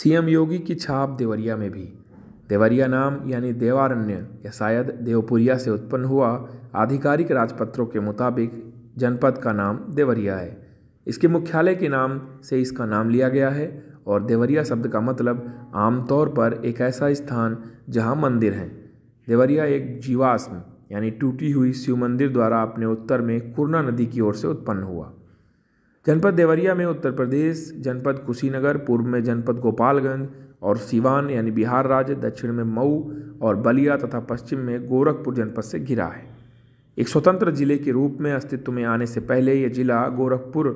CM योगी की छाप देवरिया में भी देवरिया नाम यानी देवारण्य या शायद देवपुरिया से उत्पन्न हुआ आधिकारिक राजपत्रों के मुताबिक जनपद का नाम देवरिया है इसके मुख्यालय के नाम से इसका नाम लिया गया है और देवरिया शब्द का मतलब आमतौर पर एक ऐसा स्थान जहां मंदिर हैं देवरिया एक जीवाश्म यानी टूटी हुई शिव मंदिर द्वारा अपने उत्तर में कुरना नदी की ओर से उत्पन्न हुआ जनपद देवरिया में उत्तर प्रदेश जनपद कुशीनगर पूर्व में जनपद गोपालगंज और सीवान यानी बिहार राज्य दक्षिण में मऊ और बलिया तथा पश्चिम में गोरखपुर जनपद से घिरा है एक स्वतंत्र जिले के रूप में अस्तित्व में आने से पहले यह जिला गोरखपुर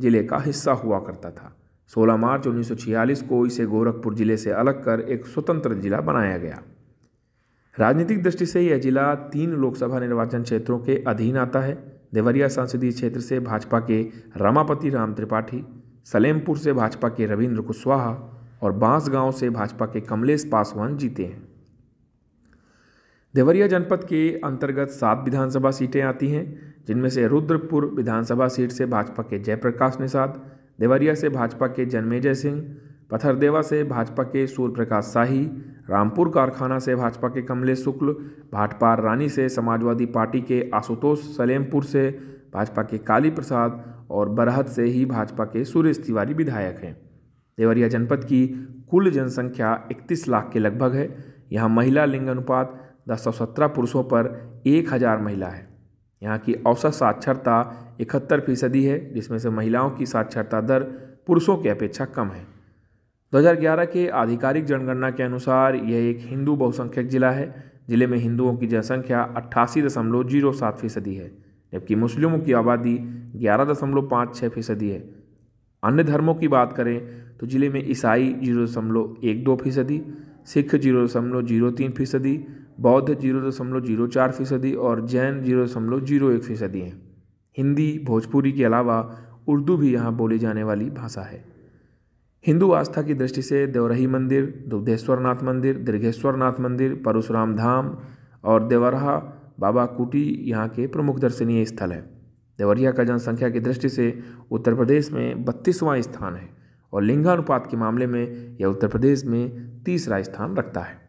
जिले का हिस्सा हुआ करता था 16 मार्च 1946 को इसे गोरखपुर जिले से अलग कर एक स्वतंत्र जिला बनाया गया राजनीतिक दृष्टि से यह जिला तीन लोकसभा निर्वाचन क्षेत्रों के अधीन आता है देवरिया संसदीय क्षेत्र से भाजपा के रामापति राम त्रिपाठी सलेमपुर से भाजपा के रविन्द्र कुशवाहा और बांसगांव से भाजपा के कमलेश पासवान जीते हैं देवरिया जनपद के अंतर्गत सात विधानसभा सीटें आती हैं जिनमें से रुद्रपुर विधानसभा सीट से भाजपा के जयप्रकाश निषाद देवरिया से भाजपा के जन्मेजय सिंह पथरदेवा से भाजपा के सूर्यप्रकाश शाही रामपुर कारखाना से भाजपा के कमलेश शुक्ल भाटपार रानी से समाजवादी पार्टी के आशुतोष सलेमपुर से भाजपा के काली प्रसाद और बरहत से ही भाजपा के सुरेश तिवारी विधायक हैं देवरिया जनपद की कुल जनसंख्या 31 लाख के लगभग है यहाँ महिला लिंग अनुपात दस सौ सत्रह पुरुषों पर एक हज़ार महिला है यहाँ की औसत साक्षरता इकहत्तर फीसदी है जिसमें से महिलाओं की साक्षरता दर पुरुषों की अपेक्षा कम है 2011 के आधिकारिक जनगणना के अनुसार यह एक हिंदू बहुसंख्यक जिला है जिले में हिंदुओं की जनसंख्या अट्ठासी दशमलव जीरो सात फीसदी है जबकि मुस्लिमों की आबादी ग्यारह दशमलव पाँच छः फीसदी है अन्य धर्मों की बात करें तो जिले में ईसाई जीरो दशमलव एक दो फीसदी सिख जीरो दशमलव जीरो तीन फीसदी बौद्ध जीरो दशमलव जीरो चार फीसदी और जैन जीरो दशमलव जीरो एक फीसदी हैं हिंदी भोजपुरी के अलावा उर्दू भी यहाँ बोली जाने वाली भाषा है हिंदू आस्था की दृष्टि से देवरही मंदिर दुग्धेश्वर नाथ मंदिर दीर्घेश्वर नाथ मंदिर परशुराम धाम और देवरहा बाबा कुटी यहाँ के प्रमुख दर्शनीय स्थल हैं देवरिया का जनसंख्या की दृष्टि से उत्तर प्रदेश में बत्तीसवां स्थान है और लिंगानुपात के मामले में यह उत्तर प्रदेश में तीसरा स्थान रखता है